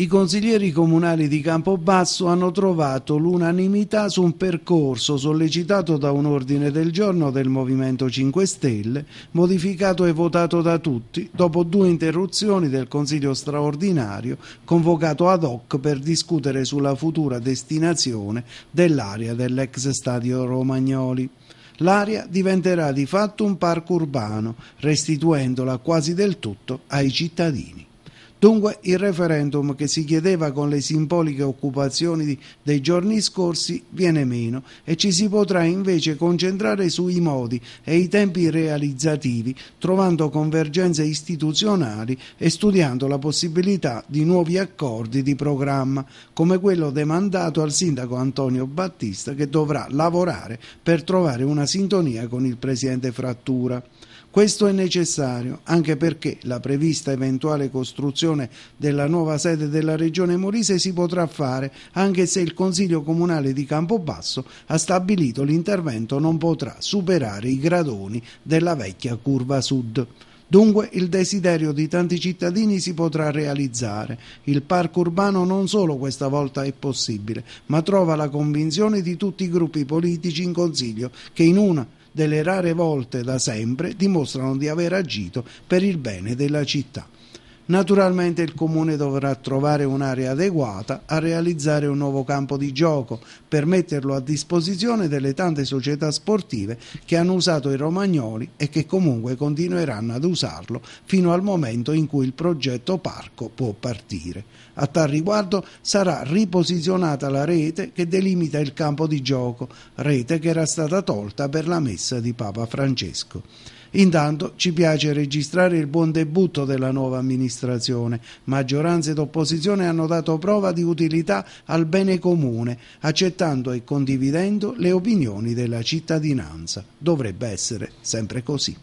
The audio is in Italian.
i consiglieri comunali di Campobasso hanno trovato l'unanimità su un percorso sollecitato da un ordine del giorno del Movimento 5 Stelle, modificato e votato da tutti dopo due interruzioni del Consiglio straordinario convocato ad hoc per discutere sulla futura destinazione dell'area dell'ex stadio Romagnoli. L'area diventerà di fatto un parco urbano, restituendola quasi del tutto ai cittadini. Dunque il referendum che si chiedeva con le simboliche occupazioni dei giorni scorsi viene meno e ci si potrà invece concentrare sui modi e i tempi realizzativi, trovando convergenze istituzionali e studiando la possibilità di nuovi accordi di programma, come quello demandato al sindaco Antonio Battista che dovrà lavorare per trovare una sintonia con il presidente Frattura. Questo è necessario anche perché la prevista eventuale costruzione della nuova sede della Regione Molise si potrà fare anche se il Consiglio Comunale di Campobasso ha stabilito l'intervento non potrà superare i gradoni della vecchia curva sud. Dunque il desiderio di tanti cittadini si potrà realizzare. Il parco urbano non solo questa volta è possibile, ma trova la convinzione di tutti i gruppi politici in Consiglio che in una delle rare volte da sempre dimostrano di aver agito per il bene della città. Naturalmente il comune dovrà trovare un'area adeguata a realizzare un nuovo campo di gioco per metterlo a disposizione delle tante società sportive che hanno usato i romagnoli e che comunque continueranno ad usarlo fino al momento in cui il progetto parco può partire. A tal riguardo sarà riposizionata la rete che delimita il campo di gioco, rete che era stata tolta per la messa di Papa Francesco. Intanto ci piace registrare il buon debutto della nuova amministrazione. Maggioranza ed opposizione hanno dato prova di utilità al bene comune, accettando e condividendo le opinioni della cittadinanza. Dovrebbe essere sempre così.